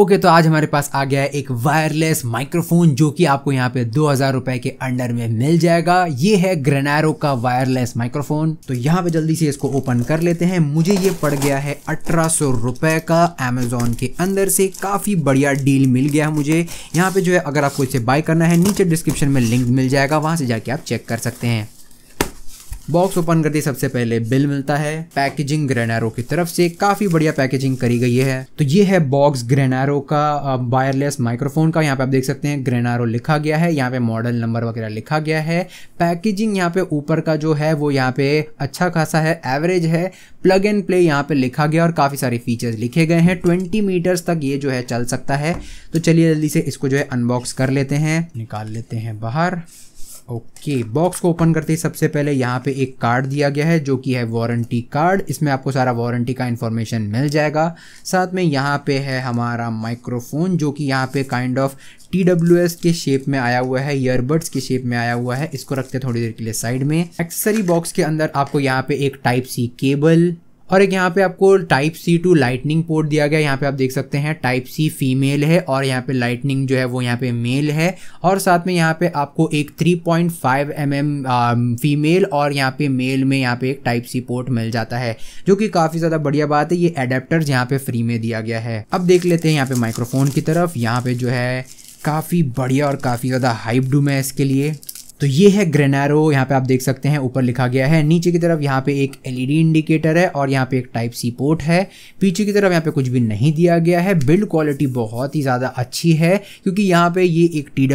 okay तो आज हमारे पास आ गया है एक वायरलेस माइक्रोफोन जो कि आपको यहाँ पे दो हजार रुपए के अंडर में मिल जाएगा ये है ग्रेनारो का वायरलेस माइक्रोफोन तो यहाँ पे जल्दी से इसको ओपन कर लेते हैं मुझे ये पड़ गया है अठारह सौ रुपए का अमेजोन के अंदर से काफी बढ़िया डील मिल गया है मुझे यहाँ पे जो है अगर आपको इसे बाय करना है नीचे डिस्क्रिप्शन में लिंक मिल जाएगा वहां से जाके आप चेक कर सकते हैं बॉक्स ओपन करते सबसे पहले बिल मिलता है पैकेजिंग ग्रेनारो की तरफ से काफी बढ़िया पैकेजिंग करी गई है तो ये है बॉक्स ग्रेनारो का वायरलेस माइक्रोफोन का यहाँ पे आप देख सकते हैं ग्रेनारो लिखा गया है यहाँ पे मॉडल नंबर वगैरह लिखा गया है पैकेजिंग यहाँ पे ऊपर का जो है वो यहाँ पे अच्छा खासा है एवरेज है प्लग एंड प्ले यहाँ पे लिखा गया और काफी सारे फीचर्स लिखे गए हैं ट्वेंटी मीटर्स तक ये जो है चल सकता है तो चलिए जल्दी से इसको जो है अनबॉक्स कर लेते हैं निकाल लेते हैं बाहर ओके okay, बॉक्स को ओपन करते ही सबसे पहले यहाँ पे एक कार्ड दिया गया है जो कि है वारंटी कार्ड इसमें आपको सारा वारंटी का इन्फॉर्मेशन मिल जाएगा साथ में यहाँ पे है हमारा माइक्रोफोन जो कि यहाँ पे kind of T W S के शेप में आया हुआ है ईयरबड्स के शेप में आया हुआ है इसको रखते हैं थोड़ी देर के लिए साइड में एक्सेसरी बॉक्स के अंदर आपको यहाँ पे एक टाइप सी केबल और एक यहाँ पे आपको type C to lightning port दिया गया यहाँ पे आप देख सकते हैं टाइप सी फीमेल है और यहाँ पे लाइटनिंग जो है वो यहाँ पे मेल है और साथ में यहाँ पे आपको एक 3.5 पॉइंट mm, फीमेल और यहाँ पे मेल में यहाँ पे एक टाइप सी पोर्ट मिल जाता है जो कि काफ़ी ज़्यादा बढ़िया बात है ये एडेप्टर यहाँ पे फ्री में दिया गया है अब देख लेते हैं यहाँ पे माइक्रोफोन की तरफ यहाँ पे जो है काफ़ी बढ़िया और काफ़ी ज़्यादा हाइप डूम है इसके लिए तो ये है ग्रेनारो यहाँ पे आप देख सकते हैं ऊपर लिखा गया है नीचे की तरफ यहाँ पे एक एलईडी इंडिकेटर है और यहाँ पे एक टाइप सी पोर्ट है पीछे की तरफ यहाँ पे कुछ भी नहीं दिया गया है बिल्ड क्वालिटी बहुत ही ज़्यादा अच्छी है क्योंकि यहाँ पे ये एक टी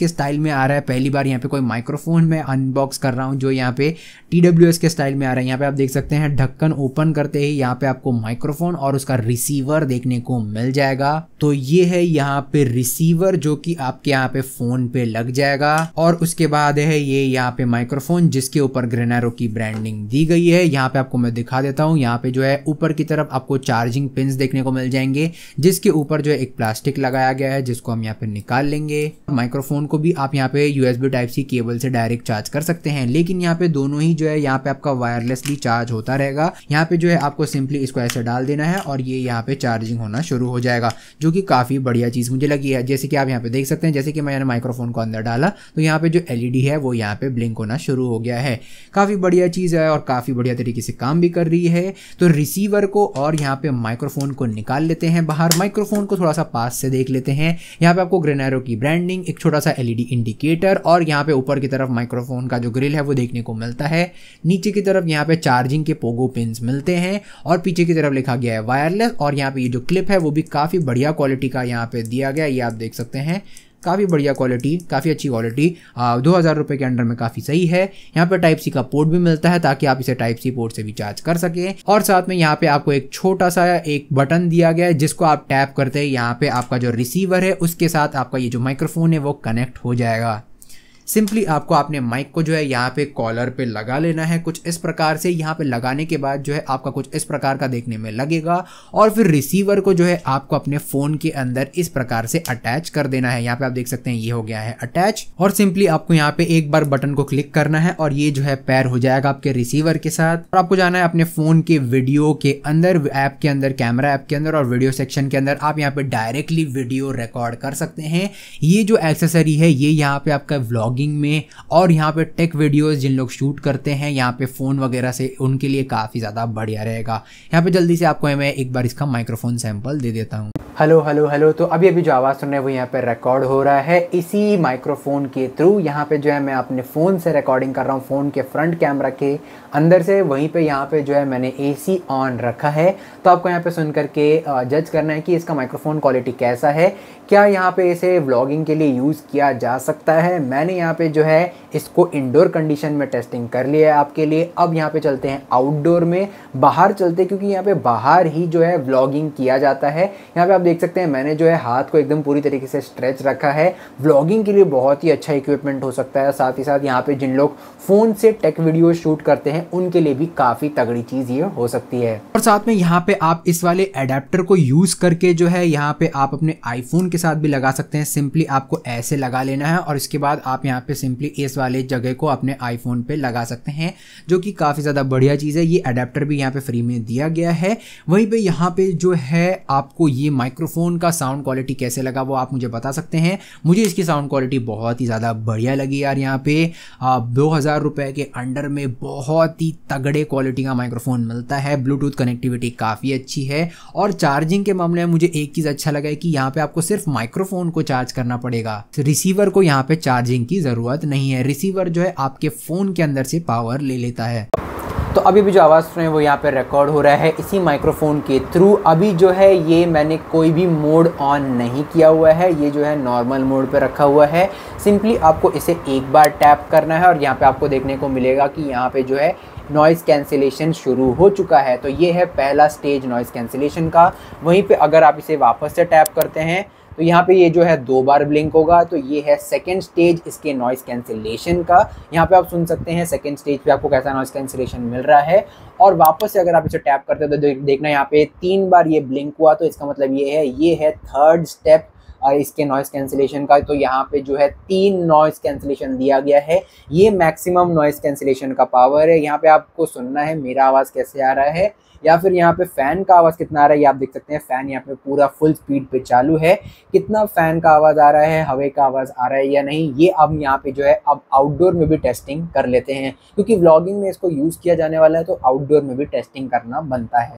के स्टाइल में आ रहा है पहली बार यहाँ पे कोई माइक्रोफोन मैं अनबॉक्स कर रहा हूँ जो यहाँ पे टी के स्टाइल में आ रहा है यहाँ पे आप देख सकते हैं ढक्कन ओपन करते ही यहाँ पे आपको माइक्रोफोन और उसका रिसीवर देखने को मिल जाएगा तो ये है यहाँ पे रिसीवर जो कि आपके यहाँ पे फोन पे लग जाएगा और उसके बाद दें है ये यहाँ पे माइक्रोफोन जिसके ऊपर ग्रेनारो की ब्रांडिंग दी गई है यहाँ पे आपको मैं दिखा देता हूँ यहाँ पे जो है ऊपर की तरफ आपको चार्जिंग पिन देखने को मिल जाएंगे जिसके ऊपर जो है एक प्लास्टिक लगाया गया है जिसको हम यहाँ पे निकाल लेंगे माइक्रोफोन को भी आप यहाँ पे यूएसबी टाइप सी केबल से डायरेक्ट चार्ज कर सकते हैं लेकिन यहाँ पे दोनों ही जो है यहाँ पे आपका वायरलेसली चार्ज होता रहेगा यहाँ पे जो है आपको सिंपली इसको ऐसे डाल देना है और ये यहाँ पे चार्जिंग होना शुरू हो जाएगा जो कि काफी बढ़िया चीज मुझे लगी है जैसे कि आप यहाँ पे देख सकते हैं जैसे कि मैंने माइक्रोफोन को अंदर डाला तो यहाँ पे जो एलईडी रही है वो यहाँ पे ब्लिंक होना शुरू हो गया है काफ़ी बढ़िया चीज़ है और काफ़ी बढ़िया तरीके से काम भी कर रही है तो रिसीवर को और यहाँ पे माइक्रोफोन को निकाल लेते हैं बाहर माइक्रोफोन को थोड़ा सा पास से देख लेते हैं यहाँ पे आपको ग्रेनेरो की ब्रांडिंग एक छोटा सा एलईडी इंडिकेटर और यहाँ पे ऊपर की तरफ माइक्रोफोन का जो ग्रिल है वो देखने को मिलता है नीचे की तरफ यहाँ पे चार्जिंग के पोगो पिन मिलते हैं और पीछे की तरफ लिखा गया है वायरलेस और यहाँ पे ये जो क्लिप है वो भी काफ़ी बढ़िया क्वालिटी का यहाँ पे दिया गया ये आप देख सकते हैं काफ़ी बढ़िया क्वालिटी काफ़ी अच्छी क्वालिटी दो हज़ार रुपये के अंडर में काफ़ी सही है यहाँ पर टाइप सी का पोर्ट भी मिलता है ताकि आप इसे टाइप सी पोर्ट से भी चार्ज कर सकें और साथ में यहाँ पे आपको एक छोटा सा एक बटन दिया गया है जिसको आप टैप करते हैं यहाँ पे आपका जो रिसीवर है उसके साथ आपका ये जो माइक्रोफोन है वो कनेक्ट हो जाएगा सिंपली आपको आपने माइक को जो है यहाँ पे कॉलर पे लगा लेना है कुछ इस प्रकार से यहाँ पे लगाने के बाद जो है आपका कुछ इस प्रकार का देखने में लगेगा और फिर रिसीवर को जो है आपको अपने फ़ोन के अंदर इस प्रकार से अटैच कर देना है यहाँ पे आप देख सकते हैं ये हो गया है अटैच और सिंपली आपको यहाँ पे एक बार बटन को क्लिक करना है और ये जो है पैर हो जाएगा आपके रिसीवर के साथ और आपको जाना है अपने फ़ोन के वीडियो के अंदर ऐप के अंदर कैमरा ऐप के अंदर और वीडियो सेक्शन के अंदर आप यहाँ पे डायरेक्टली वीडियो रिकॉर्ड कर सकते हैं ये जो एक्सेसरी है ये यहाँ पे आपका व्लॉग ब्लॉगिंग में और यहाँ पे टेक वीडियोस जिन लोग शूट करते हैं यहाँ पे फ़ोन वगैरह से उनके लिए काफ़ी ज़्यादा बढ़िया रहेगा यहाँ पे जल्दी से आपको मैं एक बार इसका माइक्रोफोन सैम्पल दे देता हूँ हेलो हेलो हेलो तो अभी अभी जो आवाज़ सुन रहे हैं वो यहाँ पर रिकॉर्ड हो रहा है इसी माइक्रोफोन के थ्रू यहाँ पे जो है मैं अपने फ़ोन से रिकॉर्डिंग कर रहा हूँ फ़ोन के फ्रंट कैमरा के अंदर से वहीं पे यहाँ पे जो है मैंने एसी ऑन रखा है तो आपको यहाँ पे सुन करके जज करना है कि इसका माइक्रोफोन क्वालिटी कैसा है क्या यहाँ पर इसे व्लॉगिंग के लिए यूज़ किया जा सकता है मैंने यहाँ पे जो है इसको इंडोर कंडीशन में टेस्टिंग कर लिया है आपके लिए अब यहाँ पे चलते हैं आउटडोर में बाहर चलते हैं क्योंकि यहाँ पे बाहर ही जो है व्लॉगिंग किया जाता है यहाँ पे आप देख सकते हैं मैंने जो है हाथ को एकदम पूरी तरीके से स्ट्रेच रखा है व्लॉगिंग के लिए बहुत ही अच्छा इक्विपमेंट हो सकता है साथ ही साथ यहाँ पे जिन लोग फ़ोन से टेक वीडियो शूट करते हैं उनके लिए भी काफ़ी तगड़ी चीज़ ये हो सकती है और साथ में यहाँ पे आप इस वाले एडेप्टर को यूज़ करके जो है यहाँ पे आप अपने आईफोन के साथ भी लगा सकते हैं सिंपली आपको ऐसे लगा लेना है और इसके बाद आप यहाँ यहाँ पे सिंपली इस वाले जगह को अपने आईफोन पे लगा सकते हैं जो कि काफ़ी ज़्यादा बढ़िया चीज़ है ये अडेप्टर भी यहाँ पे फ्री में दिया गया है वहीं पे यहाँ पे जो है आपको ये माइक्रोफोन का साउंड क्वालिटी कैसे लगा वो आप मुझे बता सकते हैं मुझे इसकी साउंड क्वालिटी बहुत ही ज़्यादा बढ़िया लगी यार यहाँ पे दो हज़ार के अंडर में बहुत ही तगड़े क्वालिटी का माइक्रोफोन मिलता है ब्लूटूथ कनेक्टिविटी काफ़ी अच्छी है और चार्जिंग के मामले में मुझे एक चीज़ अच्छा लगा है कि यहाँ पर आपको सिर्फ माइक्रोफोन को चार्ज करना पड़ेगा रिसीवर को यहाँ पर चार्जिंग की ज़रूरत नहीं है रिसीवर जो है आपके फ़ोन के अंदर से पावर ले लेता है तो अभी भी जो आवाज़ सुन रहे हैं वो यहाँ पर रिकॉर्ड हो रहा है इसी माइक्रोफोन के थ्रू अभी जो है ये मैंने कोई भी मोड ऑन नहीं किया हुआ है ये जो है नॉर्मल मोड पर रखा हुआ है सिंपली आपको इसे एक बार टैप करना है और यहाँ पे आपको देखने को मिलेगा कि यहाँ पे जो है नॉइज़ कैंसिलेशन शुरू हो चुका है तो ये है पहला स्टेज नॉइज़ कैंसिलेशन का वहीं पर अगर आप इसे वापस से टैप करते हैं तो यहाँ पे ये जो है दो बार ब्लिंक होगा तो ये है सेकेंड स्टेज इसके नॉइस कैंसिलेशन का यहाँ पे आप सुन सकते हैं सेकेंड स्टेज पे आपको कैसा नॉइस कैंसिलेशन मिल रहा है और वापस से अगर आप इसे टैप करते तो देखना यहाँ पे तीन बार ये ब्लिंक हुआ तो इसका मतलब ये है ये है थर्ड स्टेप इसके नॉइस कैंसिलेशन का तो यहाँ पे जो है तीन नॉइस कैंसिलेशन दिया गया है ये मैक्सिमम नॉइस कैंसिलेशन का पावर है यहाँ पे आपको सुनना है मेरा आवाज़ कैसे आ रहा है या फिर यहाँ पे फ़ैन का आवाज़ कितना आ रहा है ये आप देख सकते हैं फ़ैन यहाँ पे पूरा फुल स्पीड पे चालू है कितना फ़ैन का आवाज़ आ रहा है हवे का आवाज़ आ रहा है या नहीं ये अब यहाँ पे जो है अब आउटडोर में भी टेस्टिंग कर लेते हैं क्योंकि व्लॉगिंग में इसको यूज़ किया जाने वाला है तो आउटडोर में भी टेस्टिंग करना बनता है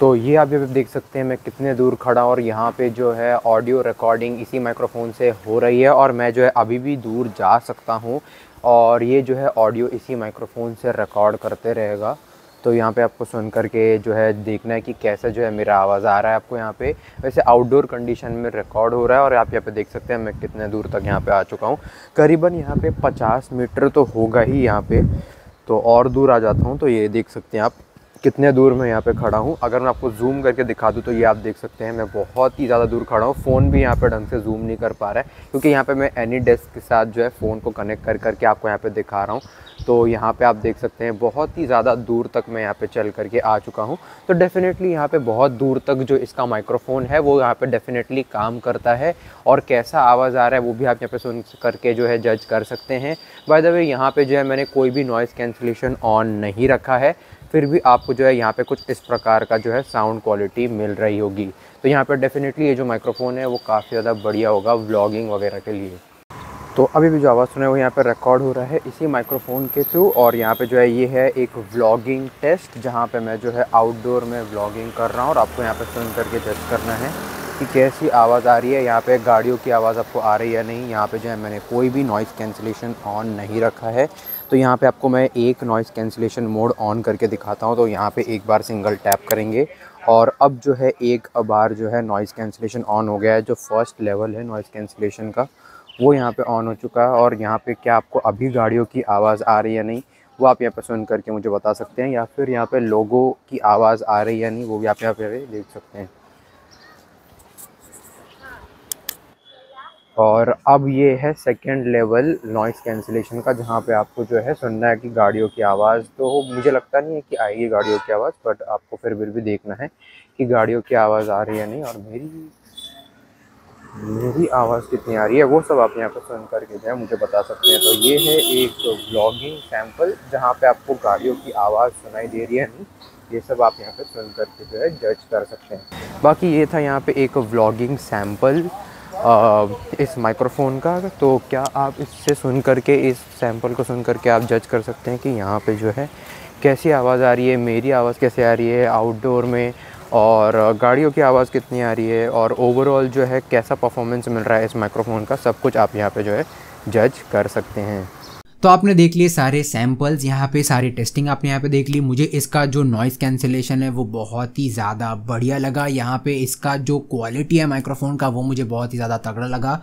तो ये आप जब देख सकते हैं मैं कितने दूर खड़ा और यहाँ पे जो है ऑडियो रिकॉर्डिंग इसी माइक्रोफोन से हो रही है और मैं जो है अभी भी दूर जा सकता हूँ और ये जो है ऑडियो इसी माइक्रोफोन से रिकॉर्ड करते रहेगा तो यहाँ पे आपको सुन करके जो है देखना है कि कैसा जो है मेरा आवाज़ आ रहा है आपको यहाँ पे वैसे आउटडोर कंडीशन में रिकॉर्ड हो रहा है और आप यहाँ पे देख सकते हैं मैं कितने दूर तक यहाँ पे आ चुका हूँ करीबन यहाँ पे 50 मीटर तो होगा ही यहाँ पे तो और दूर आ जाता हूँ तो ये देख सकते हैं आप कितने दूर मैं यहाँ पे खड़ा हूँ अगर मैं आपको जूम करके दिखा दूँ तो ये आप देख सकते हैं मैं बहुत ही ज़्यादा दूर खड़ा हूँ फ़ोन भी यहाँ पे ढंग से जूम नहीं कर पा रहा है क्योंकि यहाँ पे मैं एनी डेस्क के साथ जो है फ़ोन को कनेक्ट कर करके आपको यहाँ पे दिखा रहा हूँ तो यहाँ पे आप देख सकते हैं बहुत ही ज़्यादा दूर तक मैं यहाँ पे चल करके आ चुका हूँ तो डेफ़िनेटली यहाँ पे बहुत दूर तक जो इसका माइक्रोफोन है वो यहाँ पे डेफ़िनेटली काम करता है और कैसा आवाज़ आ रहा है वो भी आप यहाँ पे सुन करके जो है जज कर सकते हैं बाय द वे यहाँ पे जो है मैंने कोई भी नॉइज़ कैंसिलेशन ऑन नहीं रखा है फिर भी आपको जो है यहाँ पे कुछ इस प्रकार का जो है साउंड क्वालिटी मिल रही होगी तो यहाँ पर डेफिनेटली ये जो माइक्रोफोन है वो काफ़ी ज़्यादा बढ़िया होगा व्लॉगिंग वगैरह के लिए तो अभी भी जो आवाज़ सुने वो यहाँ पर रिकॉर्ड हो रहा है इसी माइक्रोफोन के थ्रू और यहाँ पे जो है ये है एक व्लॉगिंग टेस्ट जहाँ पे मैं जो है आउटडोर में व्लॉगिंग कर रहा हूँ और आपको यहाँ पे सुन करके टेस्ट करना है कि कैसी आवाज़ आ रही है यहाँ पे गाड़ियों की आवाज़ आपको आ रही है नहीं यहाँ पे जो है मैंने कोई भी नॉइज़ कैंसिलेशन ऑन नहीं रखा है तो यहाँ पे आपको मैं एक नॉइज़ कैंसिलेशन मोड ऑन करके दिखाता हूँ तो यहाँ पे एक बार सिंगल टैप करेंगे और अब जो है एक बार जो है नॉइज़ कैंसिलेशन ऑन हो गया है जो फर्स्ट लेवल है नॉइज़ कैंसिलेशन का वो यहाँ पर ऑन हो चुका है और यहाँ पर क्या आपको अभी गाड़ियों की आवाज़ आ रही है नहीं वो आप यहाँ पर सुन करके मुझे बता सकते हैं या फिर यहाँ पर लोगों की आवाज़ आ रही है नहीं वो भी आप यहाँ पे देख सकते हैं और अब ये है सेकेंड लेवल नॉइस कैंसिलेशन का जहाँ पे आपको जो है सुनना है कि गाड़ियों की आवाज़ तो मुझे लगता नहीं है कि आएगी गाड़ियों की आवाज़ बट आपको फिर फिर भी देखना है कि गाड़ियों की आवाज़ आ रही है नहीं और मेरी मेरी आवाज़ कितनी आ रही है वो सब आप यहाँ पर सुन करके जो है मुझे बता सकते हैं तो ये है एक ब्लॉगिंग सैम्पल जहाँ पर आपको गाड़ियों की आवाज़ सुनाई दे रही है नहीं ये सब आप यहाँ पे सुन करके जो है जज कर सकते हैं बाकी ये था यहाँ पे एक व्लॉगिंग सैम्पल इस माइक्रोफोन का तो क्या आप इससे सुन करके इस सैम्पल को सुन करके आप जज कर सकते हैं कि यहाँ पे जो है कैसी आवाज़ आ रही है मेरी आवाज़ कैसे आ रही है आउटडोर में और गाड़ियों की आवाज़ कितनी आ रही है और ओवरऑल जो है कैसा परफॉर्मेंस मिल रहा है इस माइक्रोफोन का सब कुछ आप यहाँ पे जो है जज कर सकते हैं तो आपने देख लिए सारे सैम्पल्स यहाँ पे सारे टेस्टिंग आपने यहाँ पे देख ली मुझे इसका जो नॉइस कैंसिलेशन है वो बहुत ही ज़्यादा बढ़िया लगा यहाँ पे इसका जो क्वालिटी है माइक्रोफोन का वो मुझे बहुत ही ज़्यादा तगड़ा लगा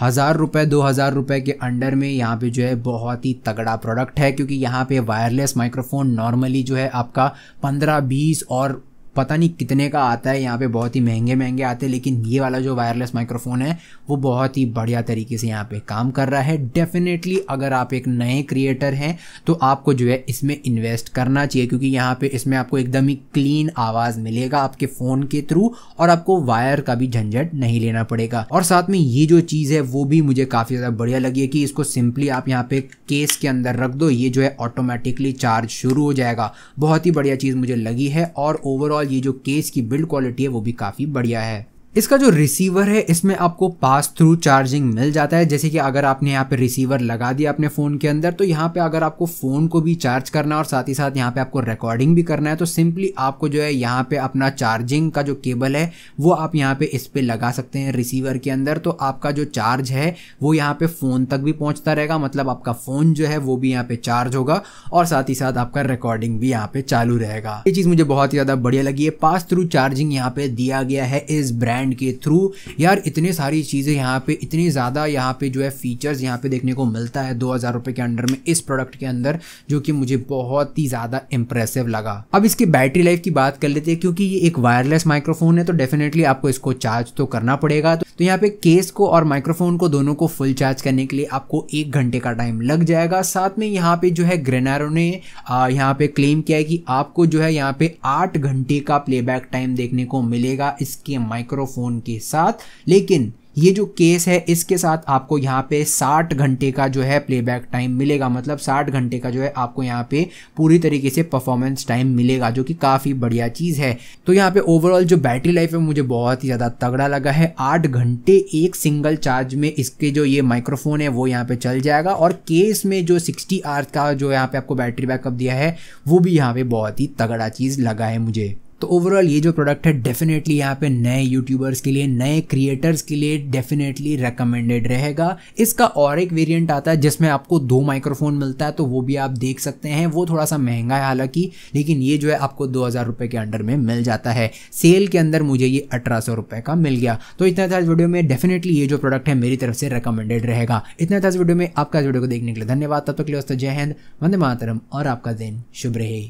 हज़ार रुपये दो हज़ार रुपये के अंडर में यहाँ पे जो है बहुत ही तगड़ा प्रोडक्ट है क्योंकि यहाँ पे वायरलेस माइक्रोफोन नॉर्मली जो है आपका पंद्रह बीस और पता नहीं कितने का आता है यहाँ पे बहुत ही महंगे महंगे आते हैं लेकिन ये वाला जो वायरलेस माइक्रोफोन है वो बहुत ही बढ़िया तरीके से यहाँ पे काम कर रहा है डेफिनेटली अगर आप एक नए क्रिएटर हैं तो आपको जो है इसमें इन्वेस्ट करना चाहिए क्योंकि यहाँ पे इसमें आपको एकदम ही क्लीन आवाज़ मिलेगा आपके फ़ोन के थ्रू और आपको वायर का भी झंझट नहीं लेना पड़ेगा और साथ में ये जो चीज़ है वो भी मुझे काफ़ी ज़्यादा बढ़िया लगी है कि इसको सिंपली आप यहाँ पे केस के अंदर रख दो ये जो है ऑटोमेटिकली चार्ज शुरू हो जाएगा बहुत ही बढ़िया चीज़ मुझे लगी है और ओवरऑल ओवरऑल ये जो केस की बिल्ड क्वालिटी है वो भी काफ़ी बढ़िया है इसका जो रिसीवर है इसमें आपको पास थ्रू चार्जिंग मिल जाता है जैसे कि अगर आपने यहाँ पे रिसीवर लगा दिया अपने फ़ोन के अंदर तो यहाँ पे अगर आपको फ़ोन को भी चार्ज करना है और साथ ही साथ यहाँ पे आपको रिकॉर्डिंग भी करना है तो सिंपली आपको जो है यहाँ पे अपना चार्जिंग का जो केबल है वो आप यहाँ पे इस पर लगा सकते हैं रिसीवर के अंदर तो आपका जो चार्ज है वो यहाँ पर फ़ोन तक भी पहुँचता रहेगा मतलब आपका फ़ोन जो है वो भी यहाँ पर चार्ज होगा और साथ ही साथ आपका रिकॉर्डिंग भी यहाँ पर चालू रहेगा ये चीज़ मुझे बहुत ही ज़्यादा बढ़िया लगी है पास थ्रू चार्जिंग यहाँ पर दिया गया है इस ब्रांड ब्रांड के थ्रू यार इतने सारी चीज़ें यहाँ पे इतनी ज़्यादा यहाँ पे जो है फीचर्स यहाँ पे देखने को मिलता है दो हज़ार रुपये के अंडर में इस प्रोडक्ट के अंदर जो कि मुझे बहुत ही ज़्यादा इंप्रेसिव लगा अब इसकी बैटरी लाइफ की बात कर लेते हैं क्योंकि ये एक वायरलेस माइक्रोफोन है तो डेफिनेटली आपको इसको चार्ज तो करना पड़ेगा तो, तो यहाँ पे केस को और माइक्रोफोन को दोनों को फुल चार्ज करने के लिए आपको एक घंटे का टाइम लग जाएगा साथ में यहाँ पे जो है ग्रेनारो ने यहाँ पे क्लेम किया है कि आपको जो है यहाँ पे आठ घंटे का प्लेबैक टाइम देखने को मिलेगा इसके माइक्रोफोन फ़ोन के साथ लेकिन ये जो केस है इसके साथ आपको यहाँ पे 60 घंटे का जो है प्लेबैक टाइम मिलेगा मतलब 60 घंटे का जो है आपको यहाँ पे पूरी तरीके से परफॉर्मेंस टाइम मिलेगा जो कि काफ़ी बढ़िया चीज़ है तो यहाँ पे ओवरऑल जो बैटरी लाइफ है मुझे बहुत ही ज़्यादा तगड़ा लगा है आठ घंटे एक सिंगल चार्ज में इसके जो ये माइक्रोफोन है वो यहाँ पर चल जाएगा और केस में जो सिक्सटी आर का जो यहाँ पर आपको बैटरी बैकअप दिया है वो भी यहाँ पर बहुत ही तगड़ा चीज़ लगा है मुझे तो ओवरऑल ये जो प्रोडक्ट है डेफिनेटली यहाँ पे नए यूट्यूबर्स के लिए नए क्रिएटर्स के लिए डेफिनेटली रिकमेंडेड रहेगा इसका और एक वेरिएंट आता है जिसमें आपको दो माइक्रोफोन मिलता है तो वो भी आप देख सकते हैं वो थोड़ा सा महंगा है हालांकि लेकिन ये जो है आपको दो हज़ार रुपये के अंडर में मिल जाता है सेल के अंदर मुझे ये अठारह सौ रुपये का मिल गया तो इतना था इस वीडियो में डेफिनेटली ये जो प्रोडक्ट है मेरी तरफ से रिकमेंडेड रहेगा इतना था इस वीडियो में आपका इस वीडियो को देखने के लिए धन्यवाद तब तक तो के लिए जय हिंद वंदे मातरम और आपका दिन शुभ रहे